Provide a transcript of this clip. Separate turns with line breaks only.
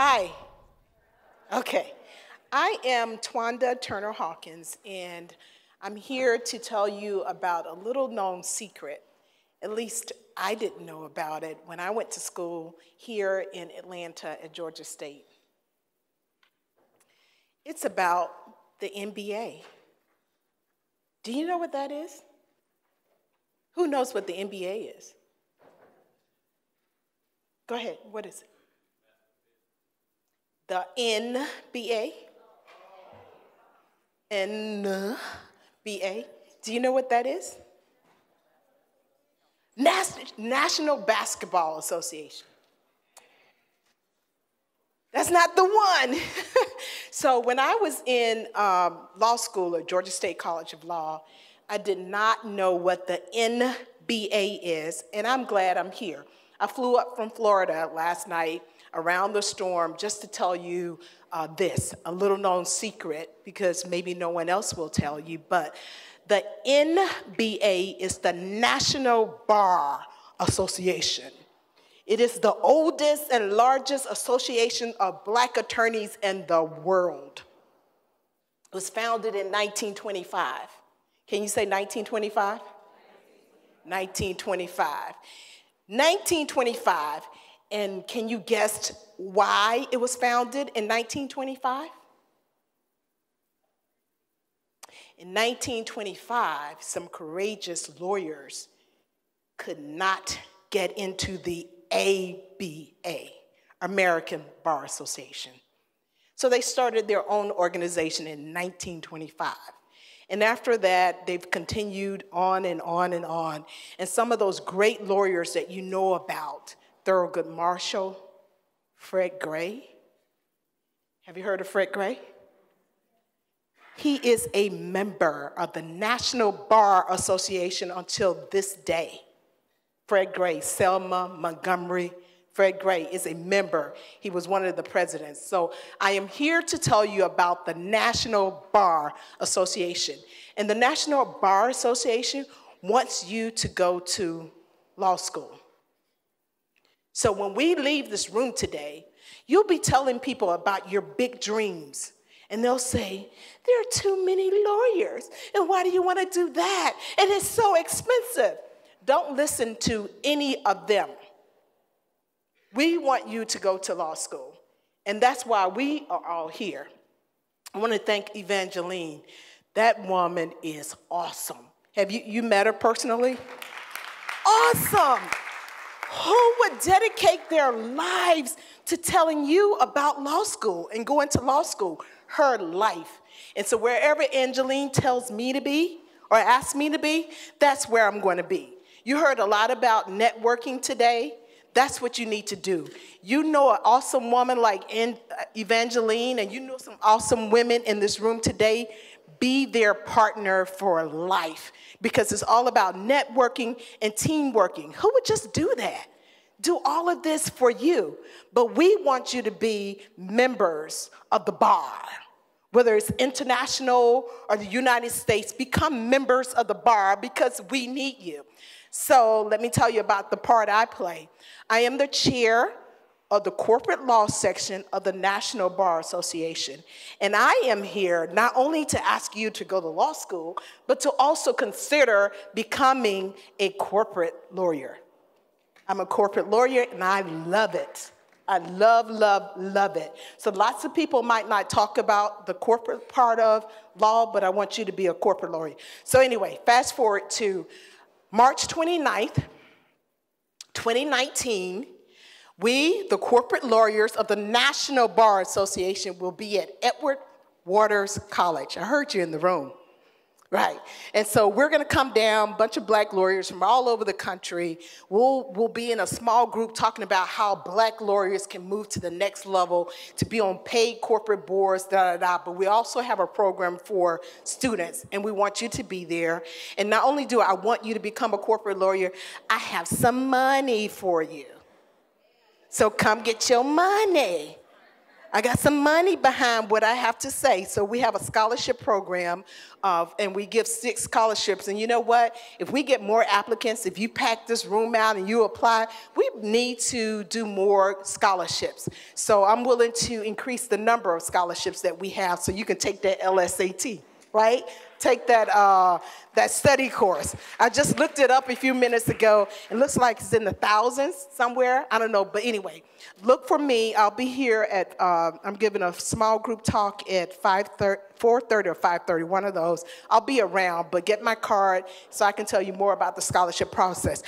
Hi. Okay. I am Twanda Turner Hawkins, and I'm here to tell you about a little known secret. At least I didn't know about it when I went to school here in Atlanta at Georgia State. It's about the NBA. Do you know what that is? Who knows what the NBA is? Go ahead, what is it? the NBA. NBA. Do you know what that is? Nas- National Basketball Association. That's not the one. so when I was in um, law school at Georgia State College of Law, I did not know what the NBA is, and I'm glad I'm here. I flew up from Florida last night around the storm just to tell you uh, this a little known secret because maybe no one else will tell you, but the NBA is the National Bar Association. It is the oldest and largest association of black attorneys in the world. It was founded in 1925. Can you say 1925? 1925. 1925 and can you guess why it was founded in 1925? In 1925, some courageous lawyers could not get into the ABA, American Bar Association. So they started their own organization in 1925. And after that, they've continued on and on and on. And some of those great lawyers that you know about Thurgood Marshall, Fred Gray. Have you heard of Fred Gray? He is a member of the National Bar Association until this day. Fred Gray, Selma Montgomery, Fred Gray is a member. He was one of the presidents. So I am here to tell you about the National Bar Association. And the National Bar Association wants you to go to law school. So when we leave this room today, you'll be telling people about your big dreams. And they'll say, There are too many lawyers. And why do you want to do that? And it's so expensive. Don't listen to any of them. We want you to go to law school. And that's why we are all here. I want to thank Evangeline. That woman is awesome. Have you, you met her personally? awesome. Who would dedicate their lives to telling you about law school and going to law school? Her life. And so wherever Angeline tells me to be or asks me to be, that's where I'm going to be. You heard a lot about networking today. That's what you need to do. You know an awesome woman like uh, Evangeline, and you know some awesome women in this room today be their partner for life because it's all about networking and team working. Who would just do that? Do all of this for you. But we want you to be members of the bar. Whether it's international or the United States, become members of the bar because we need you. So let me tell you about the part I play. I am the chair of the corporate law section of the National Bar Association. And I am here not only to ask you to go to law school, but to also consider becoming a corporate lawyer. I'm a corporate lawyer and I love it. I love, love, love it. So lots of people might not talk about the corporate part of law, but I want you to be a corporate lawyer. So anyway, fast forward to March 29th, 2019, we, the corporate lawyers of the National Bar Association, will be at Edward Waters College. I heard you in the room. Right. And so we're going to come down, a bunch of black lawyers from all over the country. We'll, we'll be in a small group talking about how black lawyers can move to the next level to be on paid corporate boards, da, da, da. But we also have a program for students, and we want you to be there. And not only do I want you to become a corporate lawyer, I have some money for you. So come get your money. I got some money behind what I have to say. So we have a scholarship program, of, and we give six scholarships. And you know what? If we get more applicants, if you pack this room out and you apply, we need to do more scholarships. So I'm willing to increase the number of scholarships that we have so you can take that LSAT right? Take that, uh, that study course. I just looked it up a few minutes ago. It looks like it's in the thousands somewhere. I don't know, but anyway, look for me. I'll be here at, uh, I'm giving a small group talk at 5 30, 4.30 or 5.30, one of those. I'll be around, but get my card so I can tell you more about the scholarship process.